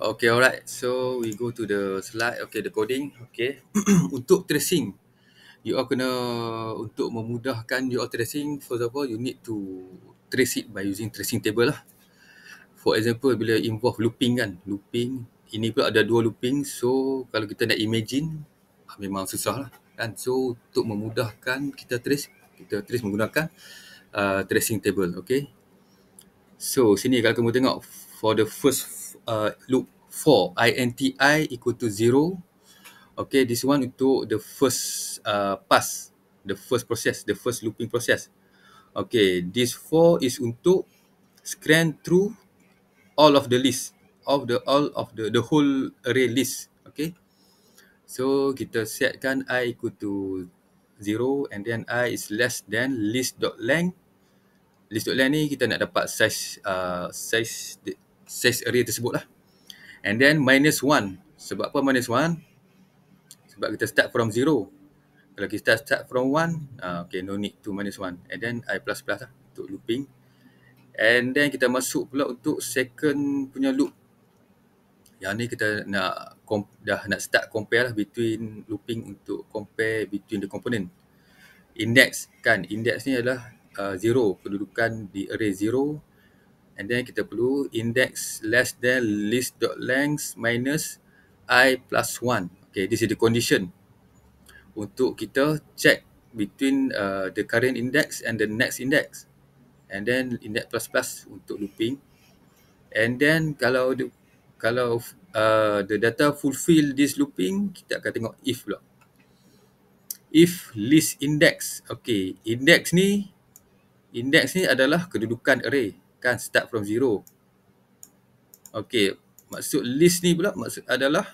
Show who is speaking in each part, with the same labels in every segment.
Speaker 1: Okay, alright. So we go to the slide. Okay, the coding. Okay, untuk tracing, you all kena untuk memudahkan you all tracing. For example, you need to trace it by using tracing table lah. For example, bila involve looping kan, looping. Ini pula ada dua looping. So kalau kita nak imagine, ah, memang susah lah. Kan, so untuk memudahkan kita trace, kita trace menggunakan uh, tracing table. Okay. So sini kalau kamu tengok for the first uh, loop 4 INTI equal to 0 Okay, this one untuk the first uh, pass The first process, the first looping process Okay, this 4 is untuk scan through all of the list of the all of the the whole array list okay so kita setkan i equal to 0 and then i is less than list.length list.length ni kita nak dapat size uh, size size array tersebut lah and then minus one sebab apa minus one sebab kita start from zero kalau kita start from one uh, okay no need to minus one and then i++ plus plus lah untuk looping and then kita masuk pula untuk second punya loop yang ni kita nak comp- dah nak start compare lah between looping untuk compare between the component index kan index ni adalah uh, zero kedudukan di array zero and then kita perlu index less than list dot length minus i plus 1 okay this is the condition untuk kita check between uh, the current index and the next index and then index plus plus untuk looping and then kalau the, kalau uh, the data fulfill this looping kita akan tengok if block if list index okay index ni index ni adalah kedudukan array kan start from zero Okay, maksud list ni pula maksud adalah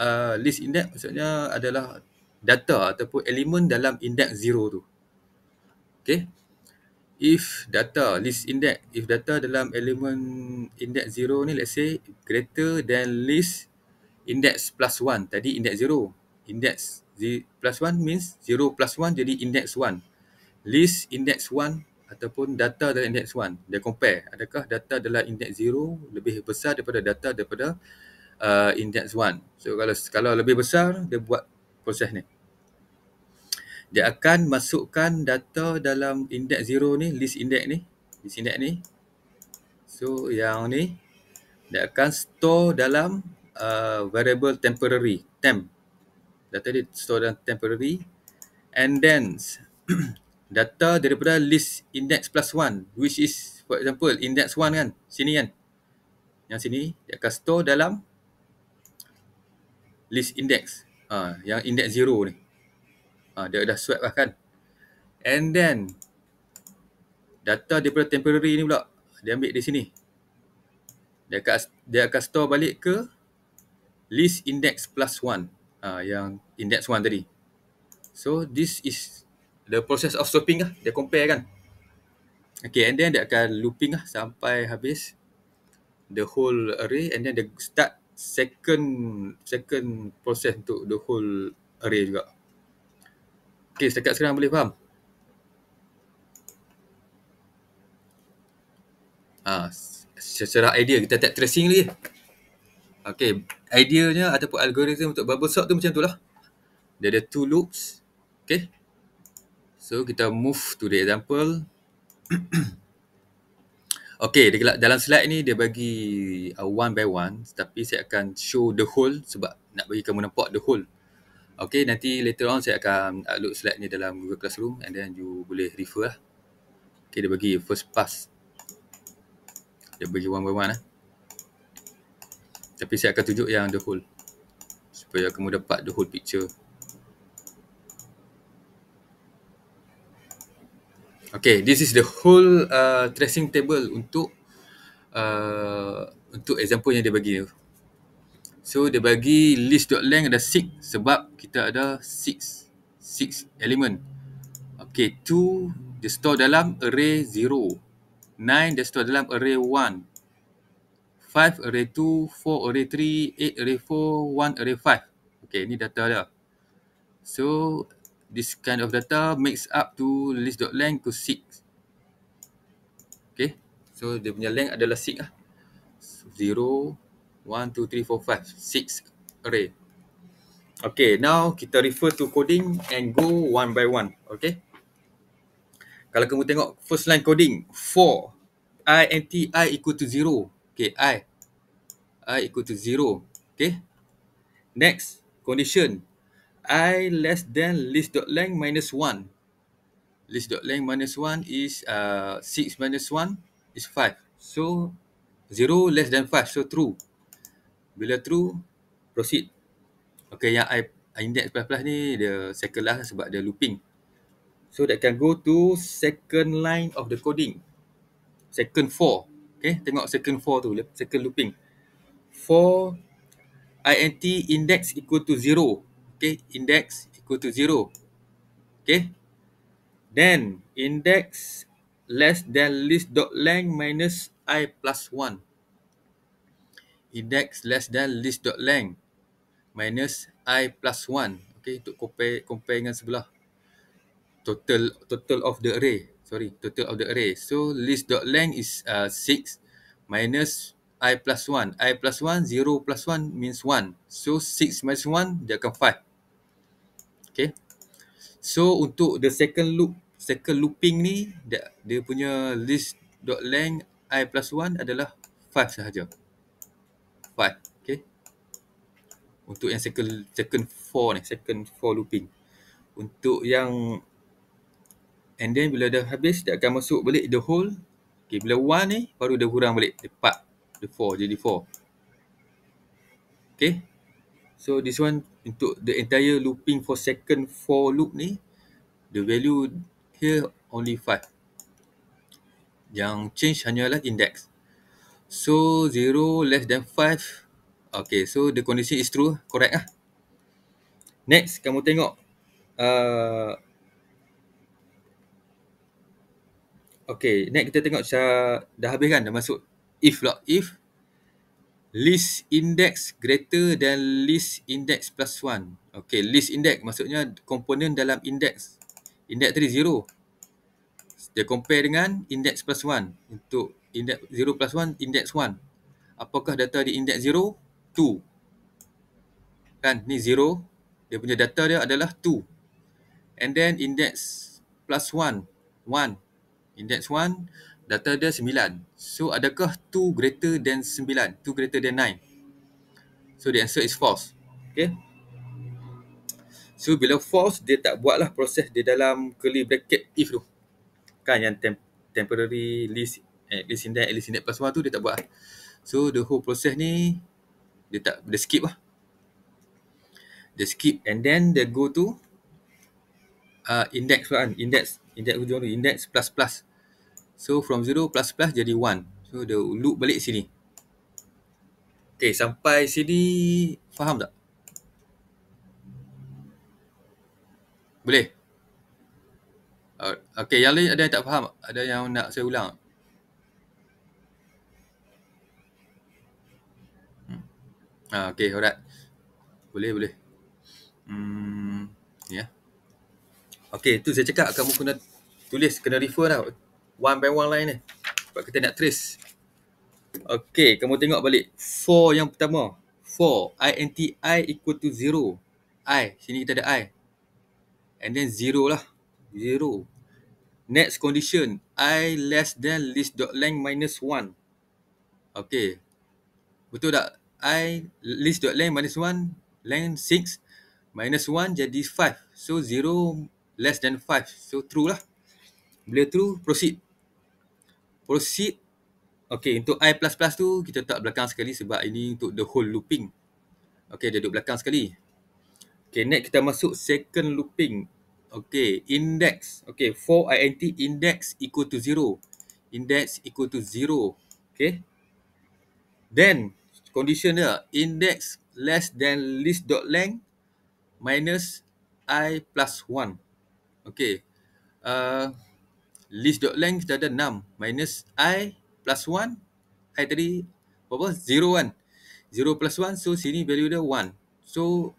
Speaker 1: uh, list index maksudnya adalah data ataupun elemen dalam index zero tu Okay, if data list index if data dalam elemen index zero ni let's say greater than list index plus one. tadi index zero, index plus one means zero plus one jadi index one. list index one ataupun data dalam index 1 dia compare adakah data dalam index 0 lebih besar daripada data daripada uh, index 1 so kalau kalau lebih besar dia buat proses ni dia akan masukkan data dalam index 0 ni list index ni list index ni so yang ni dia akan store dalam uh, variable temporary temp data dia store dalam temporary and then data daripada list index plus one, which is for example index one kan sini kan yang sini dia akan store dalam list index ha, yang index zero ni ha, dia dah swap lah kan and then data daripada temporary ni pula dia ambil di sini dia akan, dia akan store balik ke list index plus one, ha, yang index one tadi so this is the process of swapping lah dia compare kan okay and then dia akan looping lah sampai habis the whole array and then the start second second process untuk the whole array juga okay setakat sekarang boleh faham ha, secara idea kita tak tracing lagi okay ideanya ataupun algorithm untuk bubble sort tu macam tu lah dia ada two loops okay So kita move to the example. okay, dalam slide ni dia bagi uh, one by one tapi saya akan show the whole sebab nak bagi kamu nampak the whole. Okay, nanti later on saya akan upload slide ni dalam Google Classroom and then you boleh refer lah. Okay, dia bagi first pass. Dia bagi one by one lah. Tapi saya akan tunjuk yang the whole supaya kamu dapat the whole picture. Okay, this is the whole uh, tracing table untuk uh, untuk example yang dia bagi. So dia bagi list.length ada 6 sebab kita ada 6 six element. Okay, 2 dia store dalam array 0. 9 dia store dalam array 1. 5 array 2, 4 array 3, 8 array 4, 1 array 5. Okay, ni data dia. So this kind of data makes up to list.length to seek. Okay. So dia punya length adalah seek lah. 0, 1, 2, 3, 4, 5, 6 array. Okay, now kita refer to coding and go one by one. Okay. Kalau kamu tengok first line coding, 4, i and t, i equal to 0. Okay, i, i equal to 0. Okay. Next, condition, i less than list dot length minus 1 length minus 1 is uh 6 minus 1 is 5 so 0 less than 5 so true bila true proceed okay yang i index plus plus ni dia second lah sebab dia looping so that can go to second line of the coding second 4 okay tengok second 4 tu second looping 4 int index equal to 0 okay index equal to zero okay then index less than list dot length minus i plus one index less than list dot length minus i plus one okay untuk compare compare dengan sebelah total total of the array sorry total of the array so list dot length is uh, six minus i plus one. i plus one zero plus one means one. So six minus one dia akan 5. So untuk the second loop, second looping ni dia, dia punya list dot length i plus 1 adalah 5 sahaja. 5, okay. Untuk yang second second for ni, second for looping. Untuk yang and then bila dah habis dia akan masuk balik the hole. Okay, bila 1 ni baru dia kurang balik the part the 4 jadi 4. Okay, So this one untuk the entire looping for second for loop ni the value here only 5. Yang change hanyalah index. So 0 less than 5. Okay so the condition is true. Correct lah. Next kamu tengok. Uh, okay next kita tengok dah habis kan dah masuk if lah. If list index greater than list index plus one. Okay, list index maksudnya komponen dalam index index tadi zero, dia compare dengan index plus one. untuk index zero plus one, index one. apakah data di index zero two? kan ni zero. dia punya data dia adalah two. and then index plus one, one, index one data dia sembilan, so adakah two greater than sembilan, two greater than nine, so the answer is false okay so bila false dia tak buat lah proses dia dalam curly bracket if tu kan yang temp- temporary list at eh, least in that at least in that plus 1 tu dia tak buat lah. so the whole process ni dia tak dia skip lah dia skip and then dia go to uh, index lah kan index index hujung tu index plus plus So from 0 plus plus jadi 1. So dia loop balik sini. Okay sampai sini faham tak? Boleh? Uh, okay yang lain ada yang tak faham? Ada yang nak saya ulang? Hmm. Ah, okay, alright. Boleh, boleh. Hmm, ya. Yeah. Okay, tu saya cakap kamu kena tulis, kena refer lah one by one line ni sebab kita nak trace Okay, kamu tengok balik four yang pertama Four i 4 t i equal to zero. i sini kita ada i and then zero lah Zero. next condition i less than list dot length minus one. Okay, betul tak i list dot length minus one. length six minus one jadi five. so zero less than five. so true lah bila true proceed proceed Okay untuk I++ tu kita tak belakang sekali sebab ini untuk the whole looping Okay dia duduk belakang sekali Okay next kita masuk second looping Okay index Okay for int index equal to zero Index equal to zero Okay Then condition dia index less than list dot length minus i plus one. Okay. Uh, list dot length dah ada 6 minus i plus 1 i tadi apa apa 0 kan 0 plus 1 so sini value dia 1 so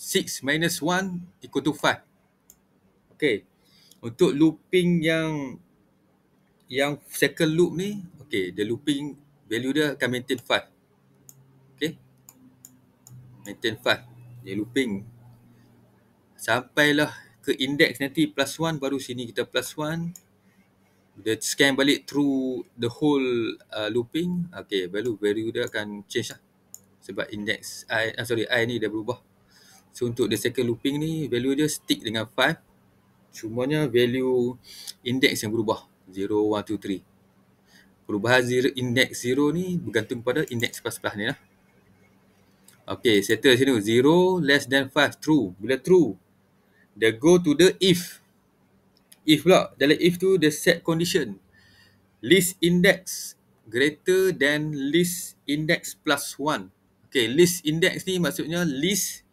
Speaker 1: 6 minus 1 equal to 5 Okay untuk looping yang yang second loop ni Okay the looping value dia akan maintain 5 Okay maintain 5 dia looping sampailah ke index nanti plus 1 baru sini kita plus 1 dia scan balik through the whole uh, looping okay value value dia akan change lah sebab index i uh, sorry i ni dah berubah so untuk the second looping ni value dia stick dengan 5 cumanya value index yang berubah 0 1 2 3 perubahan zero, index 0 ni bergantung pada index sebelah-sebelah ni lah okay settle sini 0 less than 5 true bila true the go to the if if pula dalam if tu the set condition list index greater than list index plus one. okay list index ni maksudnya list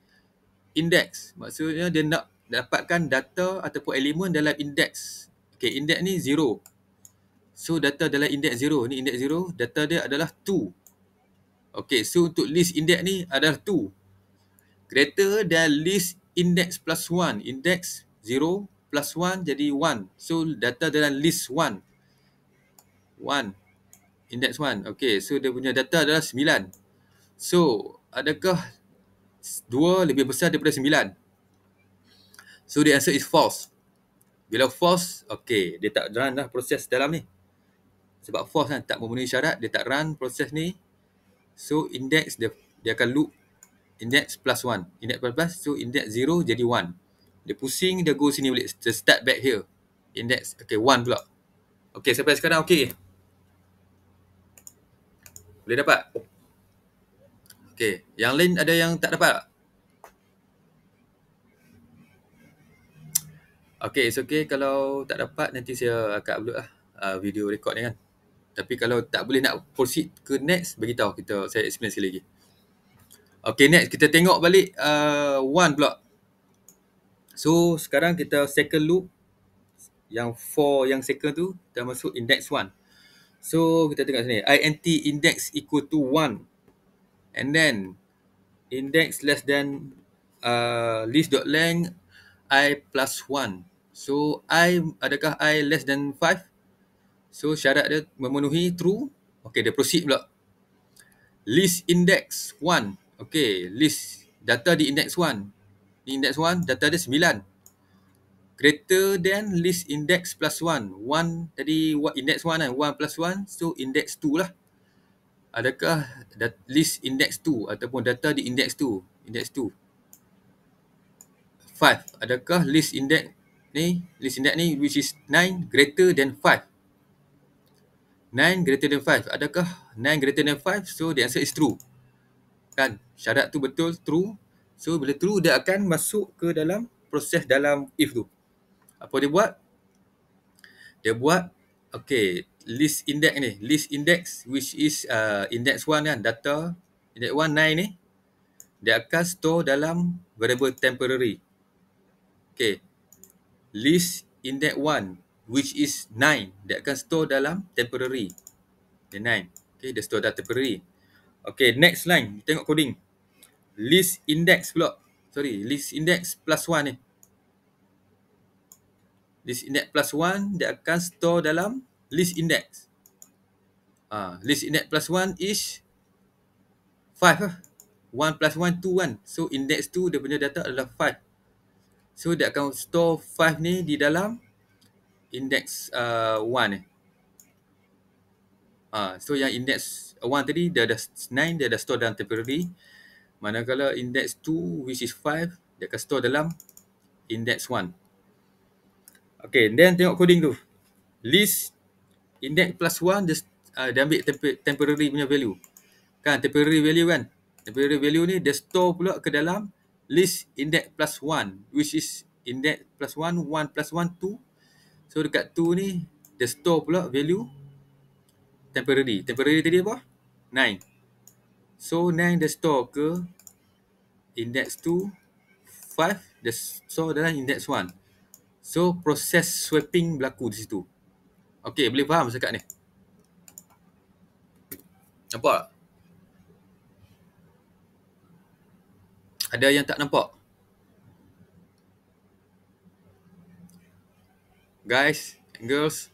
Speaker 1: index maksudnya dia nak dapatkan data ataupun elemen dalam index okay index ni zero. so data dalam index zero ni index zero, data dia adalah two. okay so untuk list index ni adalah two, greater than list index plus one, index zero plus one jadi one, So data dalam list one, one, Index one, Okay. So dia punya data adalah sembilan, So adakah dua lebih besar daripada sembilan? So the answer is false. Bila false, okay. Dia tak run lah proses dalam ni. Sebab false kan tak memenuhi syarat. Dia tak run proses ni. So index dia, dia akan loop index plus one, Index plus plus. So index zero jadi one. Dia pusing, dia go sini balik. Just start back here. Index. Okay, one pula. Okay, sampai sekarang okay. Boleh dapat? Okay. Yang lain ada yang tak dapat? Okay, it's okay. Kalau tak dapat, nanti saya akan upload lah uh, video record ni kan. Tapi kalau tak boleh nak proceed ke next, bagi tahu kita. Saya explain sekali lagi. Okay, next. Kita tengok balik uh, one block. So sekarang kita second loop yang for yang second tu kita masuk index 1. So kita tengok sini int index equal to 1 and then index less than uh, length i plus 1. So i adakah i less than 5? So syarat dia memenuhi true. Okay dia proceed pula. List index 1. Okay list data di index 1 index 1 data dia 9 greater than list index plus 1 1 tadi what index 1 kan 1 plus 1 so index 2 lah adakah dat- list index 2 ataupun data di index 2 index 2 5 adakah list index ni list index ni which is 9 greater than 5 9 greater than 5. Adakah 9 greater than 5? So the answer is true. Kan? Syarat tu betul true. So bila true dia akan masuk ke dalam proses dalam if tu. Apa dia buat? Dia buat okay list index ni, list index which is uh, index 1 kan, data index 1 9 ni dia akan store dalam variable temporary. Okay. List index 1 which is 9 dia akan store dalam temporary. Dia 9. Okay, dia store dalam temporary. Okay, next line. Tengok coding list index pula. Sorry, list index plus one ni. List index plus one dia akan store dalam list index. Ha, list index plus one is five. lah. 1 plus one, two kan. So index tu dia punya data adalah five. So dia akan store five ni di dalam index uh, one ni. Ha, so yang index one tadi dia ada nine, dia ada store dalam temporary. Manakala index 2 which is 5 dia akan store dalam index 1. Okay then tengok coding tu. List index plus 1 dia, uh, dia ambil temper temporary punya value. Kan temporary value kan. Temporary value ni dia store pula ke dalam list index plus 1 which is index plus 1, 1 plus 1, 2. So dekat 2 ni dia store pula value temporary. Temporary tadi apa? 9. So 9 dia store ke index 2 5 so adalah index 1 so proses swapping berlaku di situ Okay, boleh faham cakap ni nampak ada yang tak nampak guys girls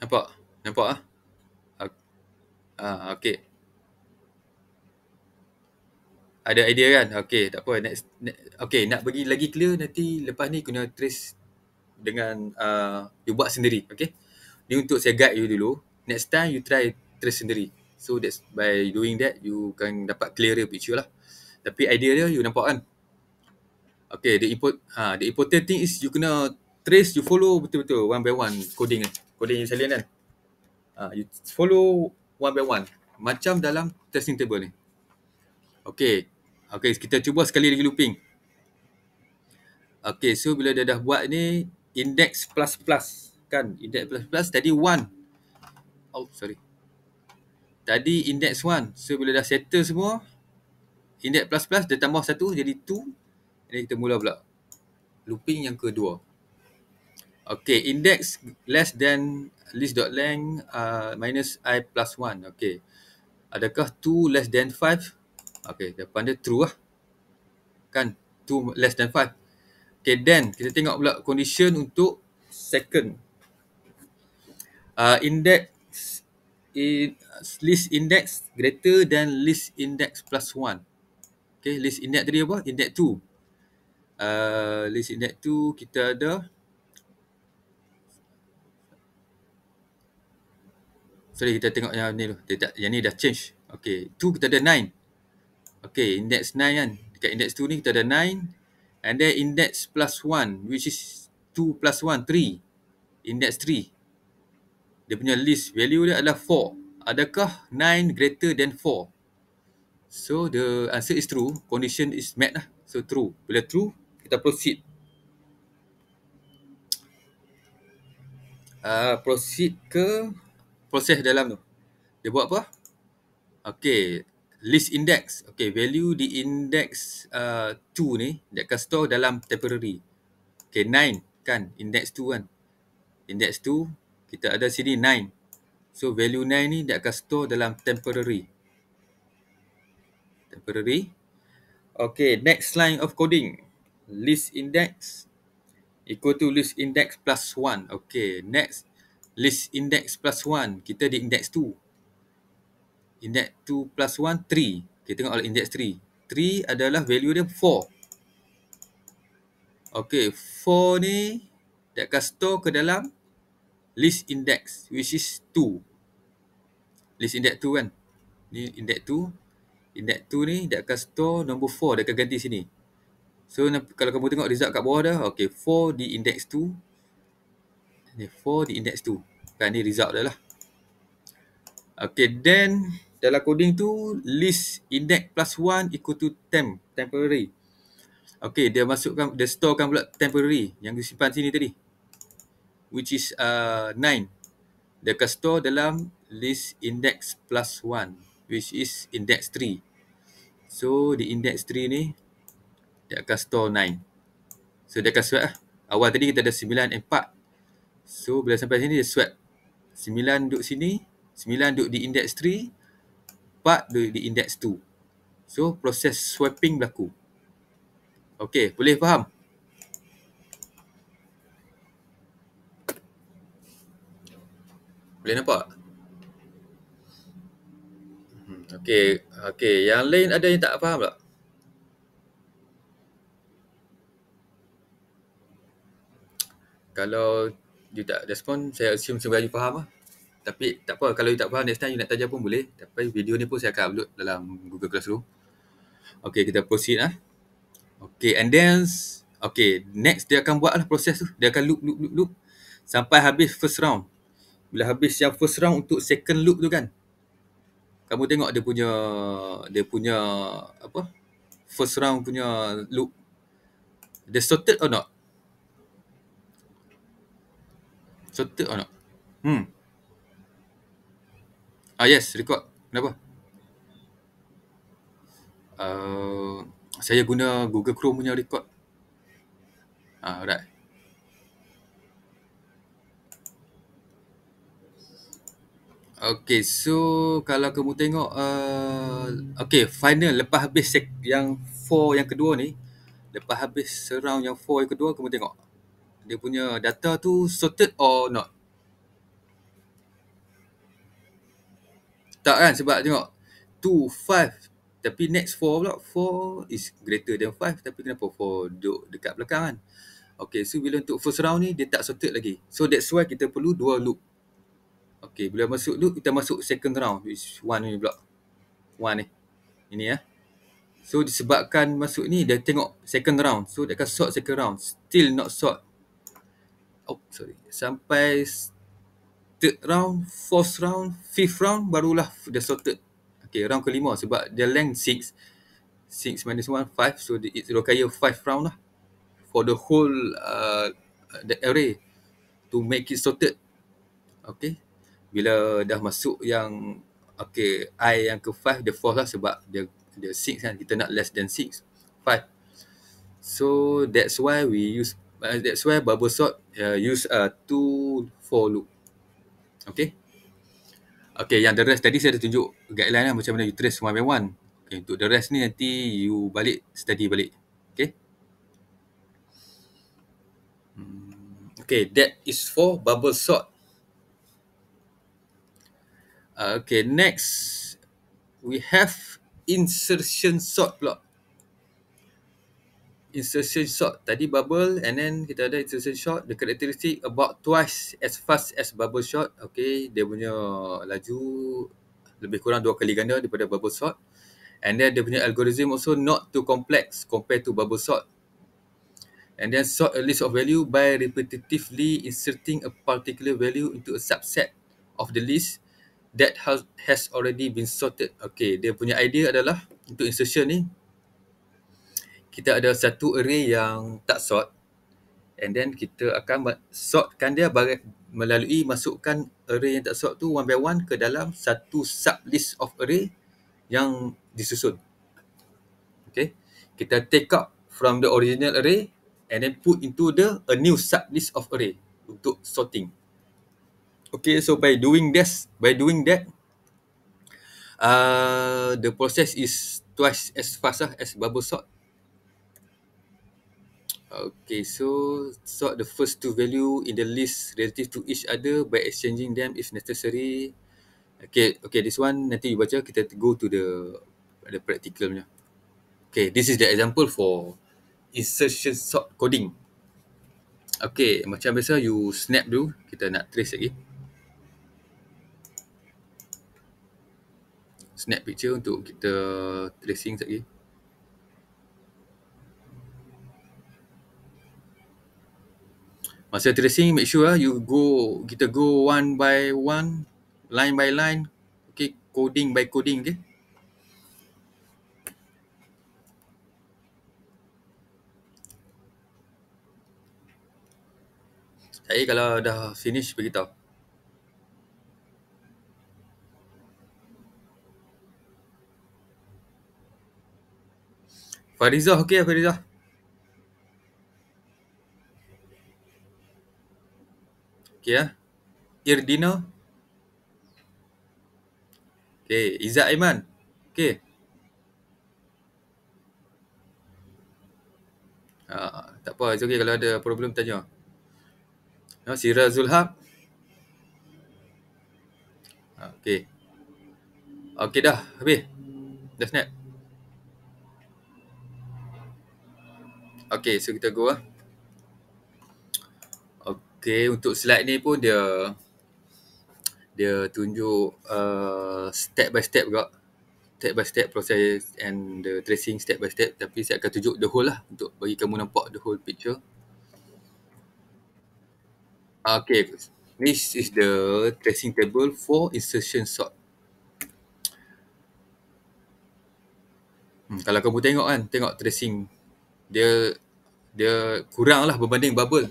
Speaker 1: nampak nampak ah ah okay ada idea kan Okay, tak apa next, next okey nak bagi lagi clear nanti lepas ni kena trace dengan uh, you buat sendiri Okay, ni untuk saya guide you dulu next time you try trace sendiri so that's by doing that you can dapat clearer picture lah tapi idea dia you nampak kan Okay, the import ha the important thing is you kena trace you follow betul-betul one by one coding coding yang salian kan ha, you follow one by one macam dalam testing table ni Okay, Okay, kita cuba sekali lagi looping. Okay, so bila dia dah buat ni, index plus plus. Kan, index plus plus, tadi one. Oh, sorry. Tadi index one. So, bila dah settle semua, index plus plus, dia tambah 1 jadi 2. Jadi, kita mula pula. Looping yang kedua. Okay, index less than list.length uh, minus i plus one. Okay. Adakah two less than five? Okay, depan dia true lah. Kan? 2 less than 5. Okay, then kita tengok pula condition untuk second. Uh, index in, list index greater than list index plus 1. Okay, list index tadi apa? Index 2. Uh, list index 2 kita ada Sorry kita tengok yang ni dulu. Yang ni dah change. Okay. 2 kita ada Okay, index 9 kan. Dekat index 2 ni kita ada 9. And then index plus 1 which is 2 plus 1, 3. Index 3. Dia punya list value dia adalah 4. Adakah 9 greater than 4? So the answer is true. Condition is met lah. So true. Bila true, kita proceed. Uh, proceed ke proses dalam tu. Dia buat apa? Okay list index. Okay, value di index 2 uh, ni dia akan store dalam temporary. Okay, 9 kan index 2 kan. Index 2 kita ada sini 9. So value 9 ni dia akan store dalam temporary. Temporary. Okay, next line of coding. List index equal to list index plus 1. Okay, next list index plus 1 kita di index 2 index 2 plus 1, 3. Kita tengok oleh index 3. 3 adalah value dia 4. Okay, 4 ni dia akan store ke dalam list index which is 2. List index 2 kan? Ni index 2. Index 2 ni dia akan store number 4. Dia akan ganti sini. So kalau kamu tengok result kat bawah dah. Okay, 4 di index 2. Ni 4 di index 2. Kan ni result dah lah. Okay, then dalam coding tu list index plus one equal to temp temporary Okay, dia masukkan dia storekan pula temporary yang disimpan sini tadi which is a uh, 9 dia akan store dalam list index plus one, which is index three. so di index three ni dia akan store 9 so dia akan swap lah. awal tadi kita ada sembilan empat. so bila sampai sini dia swap 9 duduk sini sembilan duduk di index three tempat di, di index tu. So proses swapping berlaku. Okay, boleh faham? Boleh nampak? Hmm, okay, okay. Yang lain ada yang tak faham tak? Kalau dia tak respon, saya assume sebenarnya faham lah tapi tak apa kalau you tak faham next time you nak tanya pun boleh tapi video ni pun saya akan upload dalam Google Classroom Okay, kita proceed lah. Okay, and then okey next dia akan buat buatlah proses tu dia akan loop loop loop loop sampai habis first round bila habis yang first round untuk second loop tu kan kamu tengok dia punya dia punya apa first round punya loop dia sorted or not sorted or not hmm Ah yes, record. Kenapa? Uh, saya guna Google Chrome punya record. Ah, right. Okay, so kalau kamu tengok uh, Okay, final lepas habis sek- yang 4 yang kedua ni Lepas habis round yang 4 yang kedua, kamu tengok Dia punya data tu sorted or not? tak kan sebab tengok 2 5 tapi next 4 pula 4 is greater than 5 tapi kenapa 4 duduk dekat belakang kan Okay, so bila untuk first round ni, dia tak sorted lagi. So that's why kita perlu dua loop. Okay, bila masuk loop, kita masuk second round. Which one ni pula. One ni. Ini ya. Eh. So disebabkan masuk ni, dia tengok second round. So dia akan sort second round. Still not sort. Oh, sorry. Sampai third round, fourth round, fifth round barulah dia sorted. Okay, round kelima sebab dia length six. Six minus one, five. So it require five round lah for the whole uh, the array to make it sorted. Okay. Bila dah masuk yang okay, I yang ke five, the fourth lah sebab dia dia six kan. Kita nak less than six. Five. So that's why we use uh, that's why bubble sort uh, use uh, two for loop. Okay. Okay, yang the rest tadi saya dah tunjuk guideline lah macam mana you trace one by one. Okay, untuk the rest ni nanti you balik, study balik. Okay. Hmm, okay, that is for bubble sort. Uh, okay, next. We have insertion sort block insertion short tadi bubble and then kita ada insertion short the characteristic about twice as fast as bubble short okay dia punya laju lebih kurang dua kali ganda daripada bubble short and then dia punya algorithm also not too complex compared to bubble short and then sort a list of value by repetitively inserting a particular value into a subset of the list that has already been sorted okay dia punya idea adalah untuk insertion ni kita ada satu array yang tak sort and then kita akan sortkan dia bagi, melalui masukkan array yang tak sort tu one by one ke dalam satu sub list of array yang disusun. Okay. Kita take out from the original array and then put into the a new sub list of array untuk sorting. Okay, so by doing this, by doing that, uh, the process is twice as fast lah as bubble sort. Okay, so sort the first two value in the list relative to each other by exchanging them if necessary. Okay, okay, this one nanti you baca kita go to the the practicalnya. Okay, this is the example for insertion sort coding. Okay, macam biasa you snap dulu kita nak trace lagi. Snap picture untuk kita tracing sekejap. masa tracing make sure ah, you go kita go one by one line by line okay coding by coding okay saya kalau dah finish beritahu Farizah okey Farizah Okay ya. Ah. Irdino. Okay. Iza Iman. Okay. Uh, tak apa. It's okay kalau ada problem tanya. No, uh, ah, Haq. Zulhaq. Uh, okay. Okay dah. Habis. Dah snap. Okay. So kita go lah. Okay, untuk slide ni pun dia dia tunjuk uh, step by step juga step by step proses and the tracing step by step tapi saya akan tunjuk the whole lah untuk bagi kamu nampak the whole picture Okay, this is the tracing table for insertion sort hmm, Kalau kamu tengok kan, tengok tracing dia dia kurang lah berbanding bubble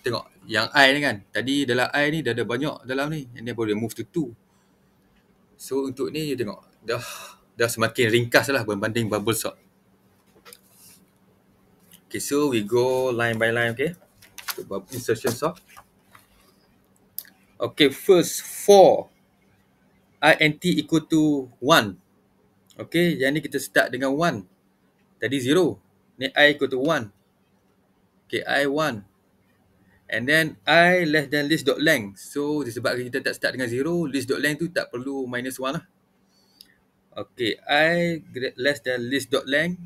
Speaker 1: tengok yang I ni kan tadi dalam I ni dah ada banyak dalam ni and then boleh move to two so untuk ni you tengok dah dah semakin ringkas lah berbanding bubble sort Okay, so we go line by line, okay? Untuk insertion sort. Okay, first four. I t equal to one. Okay, yang ni kita start dengan one. Tadi zero. Ni I equal to one. Okay, I one. And then i less than list dot length, So disebabkan kita tak start dengan zero, list dot length tu tak perlu minus one lah. Okay, i less than list dot length.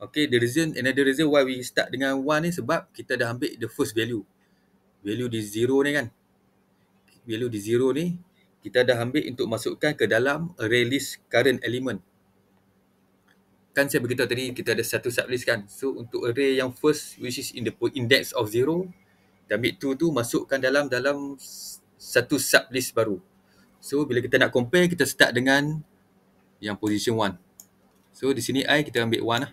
Speaker 1: Okay, the reason, another reason why we start dengan one ni sebab kita dah ambil the first value. Value di zero ni kan. Value di zero ni, kita dah ambil untuk masukkan ke dalam array list current element. Kan saya beritahu tadi kita ada satu sublist kan. So, untuk array yang first which is in the index of zero dummy tool tu masukkan dalam dalam satu sub list baru. So bila kita nak compare kita start dengan yang position 1. So di sini i kita ambil 1 lah.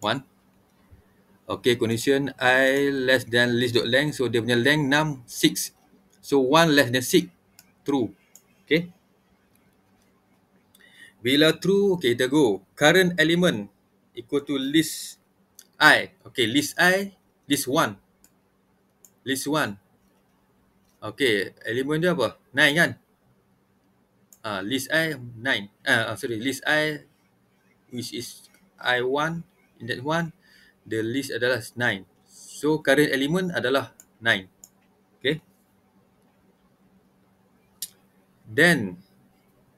Speaker 1: 1. Okay condition i less than list dot length. so dia punya length 6 6. So 1 less than 6 true. Okay. Bila true, okay kita go. Current element equal to list i. Okay list i, list 1 list one. Okay, elemen dia apa? Nine kan? Ah, uh, list I nine. Ah, uh, sorry, list I which is I one in that one, the list adalah nine. So current element adalah nine. Okay. Then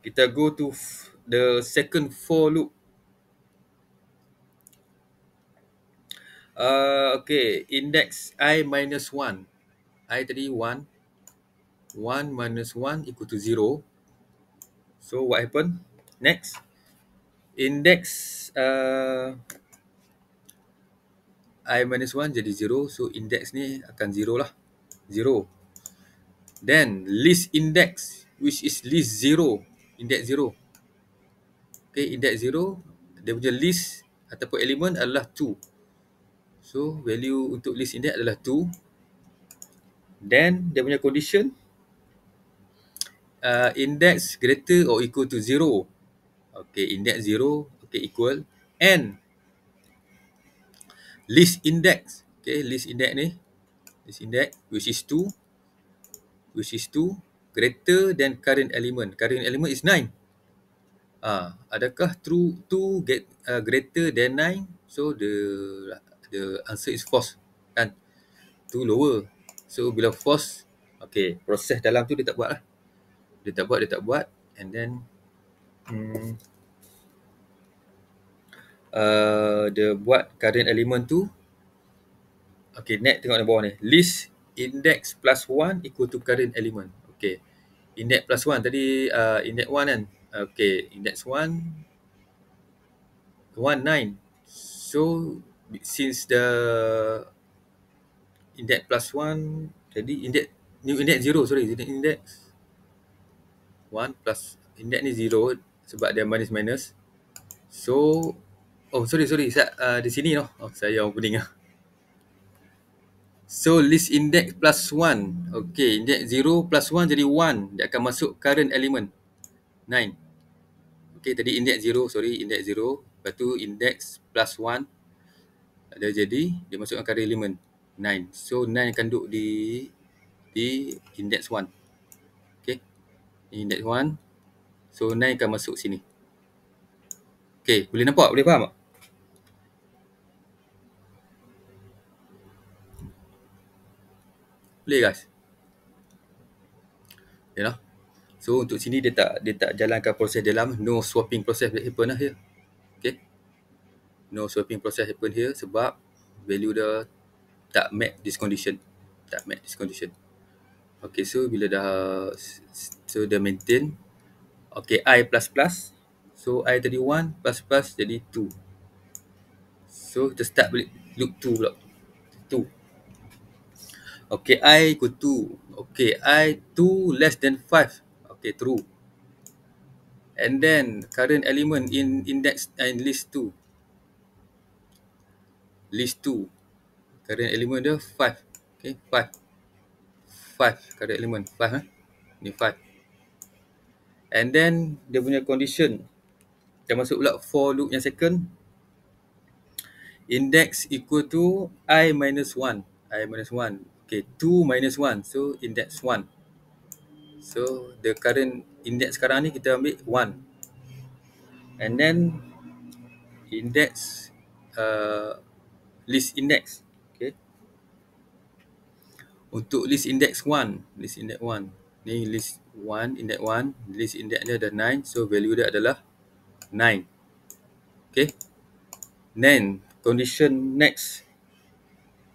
Speaker 1: kita go to the second for loop. Uh, okay, index i minus 1. i tadi 1. 1 minus 1 equal to 0. So, what happen? Next. Index uh, i minus 1 jadi 0. So, index ni akan 0 lah. 0. Then, list index which is list 0. Index 0. Okay, index 0. Dia punya list ataupun element adalah So value untuk list index adalah 2 Then dia punya condition uh, Index greater or equal to 0 Okay index 0 Okay equal And List index Okay list index ni List index which is 2 Which is 2 Greater than current element Current element is 9 Ah, uh, Adakah true 2 get, uh, greater than 9 So the the answer is false kan tu lower so bila false okay proses dalam tu dia tak buat lah dia tak buat dia tak buat and then hmm, uh, dia buat current element tu okay net tengok di bawah ni list index plus one equal to current element okay index plus one tadi uh, index one kan okay index one, one nine. so since the index plus one jadi index new index zero sorry index one plus index ni zero sebab dia minus minus so oh sorry sorry saya uh, di sini noh oh, saya yang opening ah so list index plus one okay index zero plus one jadi one dia akan masuk current element nine okay tadi index zero sorry index zero lepas tu index plus one dia jadi dia masuk akar elemen 9 so 9 akan duduk di di index 1 okey index 1 so 9 akan masuk sini okey boleh nampak boleh faham tak boleh guys Ya. know so untuk sini dia tak dia tak jalankan proses dalam no swapping process apa nah ya yeah no swapping process happen here sebab value dia tak met this condition tak met this condition okay so bila dah so dia maintain okay i plus plus so i tadi 1 plus plus jadi 2 so kita start balik loop 2 pula 2 okay i equal 2 okay i 2 less than 5 okay true and then current element in index and uh, list 2 list two. Current element dia five. Okay, five. Five current element. Five, eh? Ni five. And then, dia punya condition. Dia masuk pula for loop yang second. Index equal to i minus one. I minus one. Okay, two minus one. So, index one. So, the current index sekarang ni kita ambil one. And then, index uh, list index okay untuk list index 1 list index 1 ni list 1 index 1 list index dia ada 9 so value dia adalah 9 okay then condition next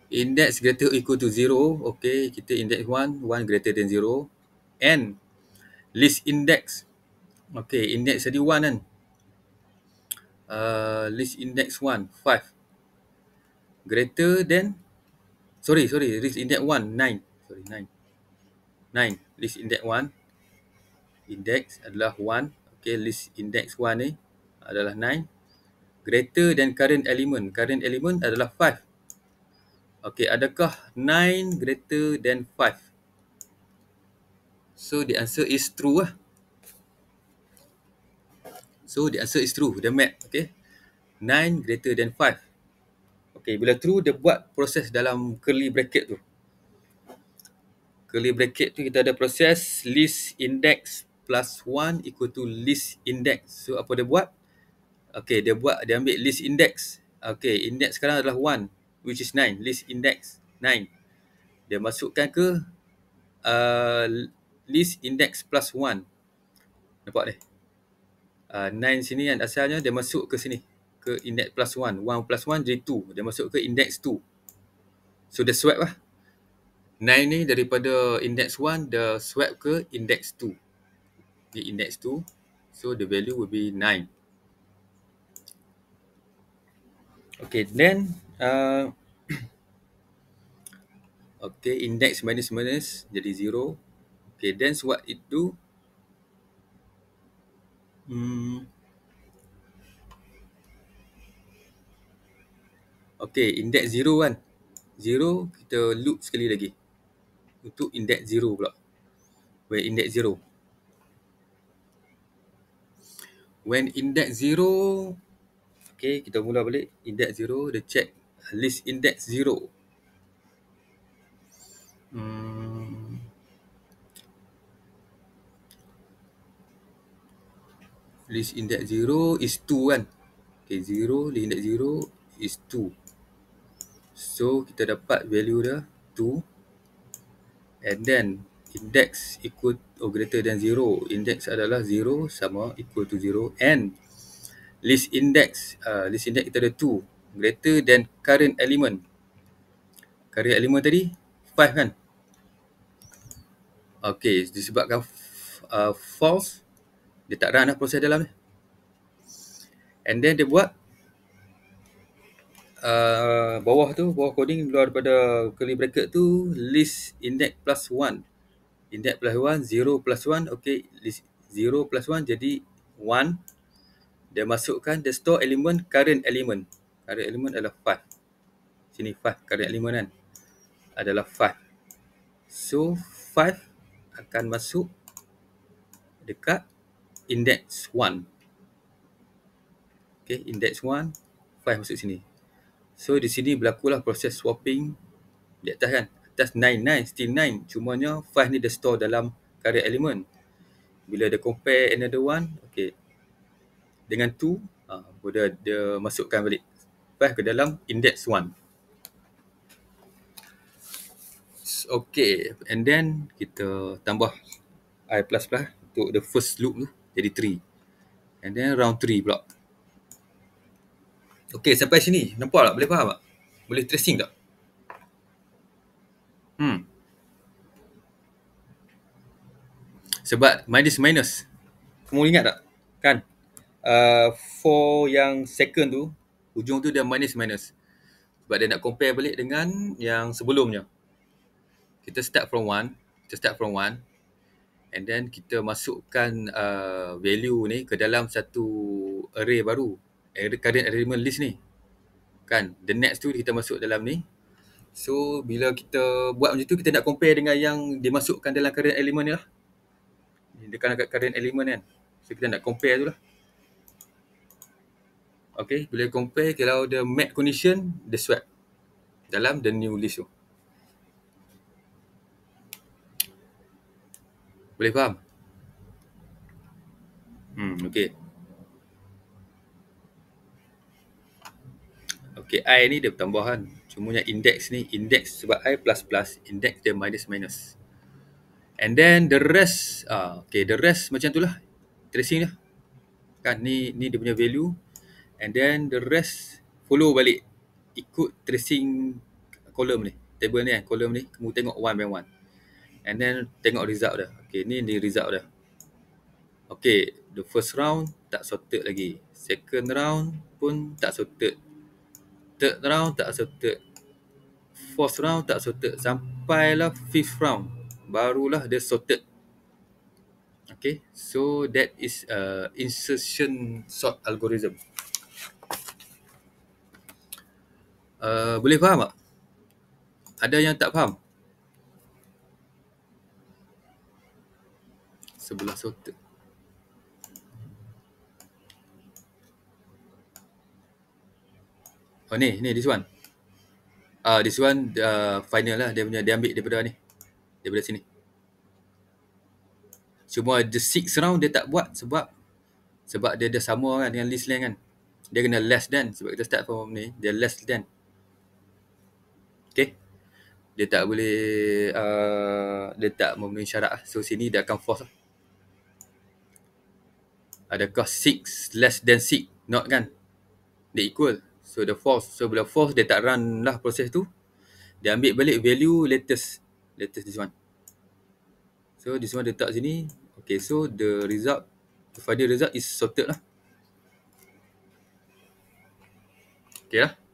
Speaker 1: index greater equal to 0 okay kita index 1 1 greater than 0 and list index okay index tadi 1 kan uh, list index 1 5 greater than sorry sorry risk index 1 9 sorry 9 9 risk index 1 index adalah 1 okay risk index 1 ni adalah 9 greater than current element current element adalah 5 okay adakah 9 greater than 5 so the answer is true lah so the answer is true the map okay 9 greater than 5 Okay, bila true dia buat proses dalam curly bracket tu. Curly bracket tu kita ada proses list index plus one equal to list index. So apa dia buat? Okay, dia buat dia ambil list index. Okay, index sekarang adalah one, which is nine. List index nine. Dia masukkan ke uh, list index plus one. Nampak ni? Uh, 9 sini kan asalnya dia masuk ke sini ke index plus 1 1 plus 1 jadi 2 dia masuk ke index 2 so dia swap lah 9 ni daripada index 1 dia swap ke index 2 di index 2 so the value will be 9 okay then uh, okay index minus minus jadi 0 okay then so what it do hmm Okay, index 0 kan. 0 kita loop sekali lagi. Untuk index 0 pula. When index 0. When index 0 okay kita mula balik index 0 the check list index 0. Hmm. List index 0 is 2 kan. Okay, 0, list index 0 is 2. So kita dapat value dia 2 And then index equal or oh, greater than 0 Index adalah 0 sama equal to 0 And list index, uh, list index kita ada 2 Greater than current element Current element tadi 5 kan Okay disebabkan uh, false Dia tak run lah proses dalam ni And then dia buat Ah, bawah tu bawah coding luar daripada curly bracket tu list index plus 1 index plus 1 0 plus 1 okey list 0 plus 1 jadi 1 dia masukkan the store element current element current element adalah 5 sini 5 current element kan adalah 5 so 5 akan masuk dekat index 1 okey index 1 5 masuk sini So di sini berlakulah proses swapping di atas kan. Atas 9, 9, still 9. Cumanya 5 ni dia store dalam current element. Bila dia compare another one, okay. Dengan 2, uh, ah, dia, dia masukkan balik 5 ke dalam index 1. Okay, and then kita tambah I++ untuk the first loop tu jadi 3. And then round 3 block. Okey, sampai sini. Nampak tak? Boleh faham tak? Boleh tracing tak? Hmm. Sebab minus minus. Kamu ingat tak? Kan? Uh, for yang second tu, hujung tu dia minus minus. Sebab dia nak compare balik dengan yang sebelumnya. Kita start from one. Kita start from one. And then kita masukkan uh, value ni ke dalam satu array baru current element list ni kan the next tu kita masuk dalam ni so bila kita buat macam tu kita nak compare dengan yang dimasukkan dalam current element ni lah dekat dekat current element kan so kita nak compare tu lah Okay, bila compare kalau the met condition, the swap dalam the new list tu. Boleh faham? Hmm, okay. KI ni dia bertambah kan. Cuma yang index ni, indeks sebab I plus plus, indeks dia minus minus. And then the rest, uh, okay the rest macam tu lah. Tracing dia. Kan ni, ni dia punya value. And then the rest follow balik. Ikut tracing column ni. Table ni kan, column ni. Kamu tengok one by one. And then tengok result dah, Okay ni ni result dah. Okay the first round tak sorted lagi. Second round pun tak sorted third round tak sorted fourth round tak sorted sampailah fifth round barulah dia sorted okay so that is a uh, insertion sort algorithm uh, boleh faham tak ada yang tak faham sebelah sorted Oh ni, ni this one. uh, this one uh, final lah dia punya dia ambil daripada ni. Daripada sini. Cuma the six round dia tak buat sebab sebab dia dah sama kan dengan list lain kan. Dia kena less than sebab kita start from ni, dia less than. Okay. Dia tak boleh uh, dia tak memenuhi syarat lah. So sini dia akan force lah. Adakah six less than six, Not kan? Dia equal. So the force so bila false dia tak run lah proses tu Dia ambil balik value latest Latest this one So this one dia letak sini Okay so the result The final result is sorted lah Okay lah